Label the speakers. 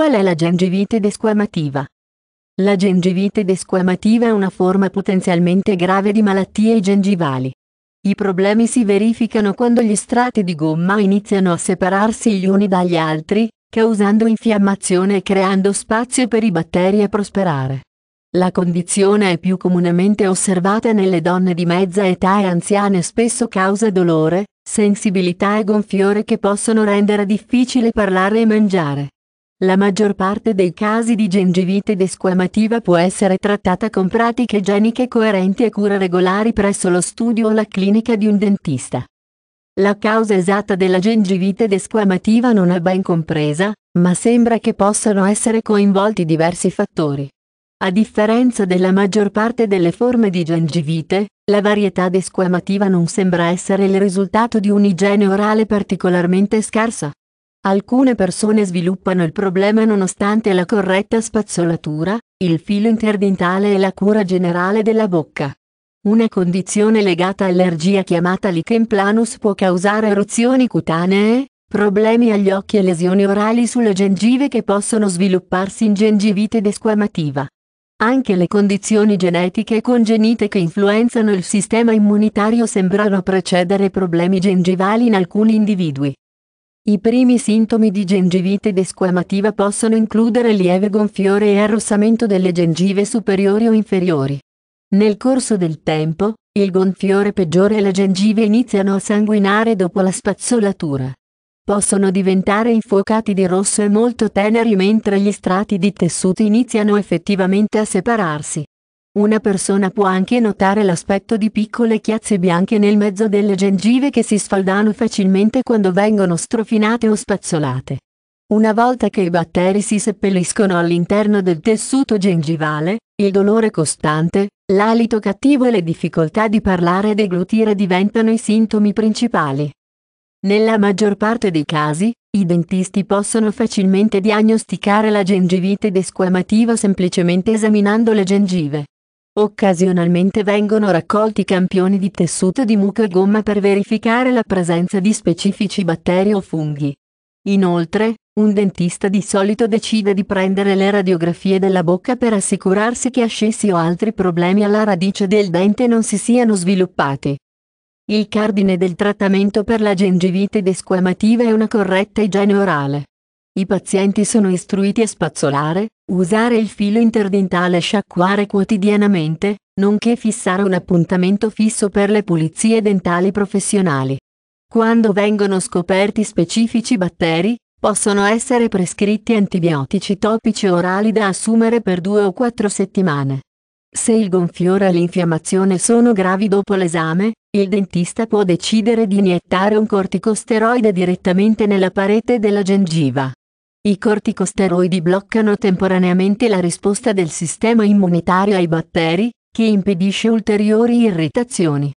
Speaker 1: Qual è la gengivite desquamativa? La gengivite desquamativa è una forma potenzialmente grave di malattie gengivali. I problemi si verificano quando gli strati di gomma iniziano a separarsi gli uni dagli altri, causando infiammazione e creando spazio per i batteri a prosperare. La condizione è più comunemente osservata nelle donne di mezza età e anziane spesso causa dolore, sensibilità e gonfiore che possono rendere difficile parlare e mangiare. La maggior parte dei casi di gengivite desquamativa può essere trattata con pratiche igieniche coerenti e cure regolari presso lo studio o la clinica di un dentista. La causa esatta della gengivite desquamativa non è ben compresa, ma sembra che possano essere coinvolti diversi fattori. A differenza della maggior parte delle forme di gengivite, la varietà desquamativa non sembra essere il risultato di un'igiene orale particolarmente scarsa. Alcune persone sviluppano il problema nonostante la corretta spazzolatura, il filo interdentale e la cura generale della bocca. Una condizione legata all'allergia chiamata lichen planus può causare eruzioni cutanee, problemi agli occhi e lesioni orali sulle gengive che possono svilupparsi in gengivite desquamativa. Anche le condizioni genetiche congenite che influenzano il sistema immunitario sembrano precedere problemi gengivali in alcuni individui. I primi sintomi di gengivite desquamativa possono includere lieve gonfiore e arrossamento delle gengive superiori o inferiori. Nel corso del tempo, il gonfiore peggiore e le gengive iniziano a sanguinare dopo la spazzolatura. Possono diventare infuocati di rosso e molto teneri mentre gli strati di tessuto iniziano effettivamente a separarsi. Una persona può anche notare l'aspetto di piccole chiazze bianche nel mezzo delle gengive che si sfaldano facilmente quando vengono strofinate o spazzolate. Una volta che i batteri si seppelliscono all'interno del tessuto gengivale, il dolore costante, l'alito cattivo e le difficoltà di parlare e deglutire diventano i sintomi principali. Nella maggior parte dei casi, i dentisti possono facilmente diagnosticare la gengivite desquamativa semplicemente esaminando le gengive. Occasionalmente vengono raccolti campioni di tessuto di muco e gomma per verificare la presenza di specifici batteri o funghi. Inoltre, un dentista di solito decide di prendere le radiografie della bocca per assicurarsi che ascessi o altri problemi alla radice del dente non si siano sviluppati. Il cardine del trattamento per la gengivite desquamativa è una corretta igiene orale. I pazienti sono istruiti a spazzolare, usare il filo interdentale e sciacquare quotidianamente, nonché fissare un appuntamento fisso per le pulizie dentali professionali. Quando vengono scoperti specifici batteri, possono essere prescritti antibiotici topici orali da assumere per due o quattro settimane. Se il gonfiore e l'infiammazione sono gravi dopo l'esame, il dentista può decidere di iniettare un corticosteroide direttamente nella parete della gengiva. I corticosteroidi bloccano temporaneamente la risposta del sistema immunitario ai batteri, che impedisce ulteriori irritazioni.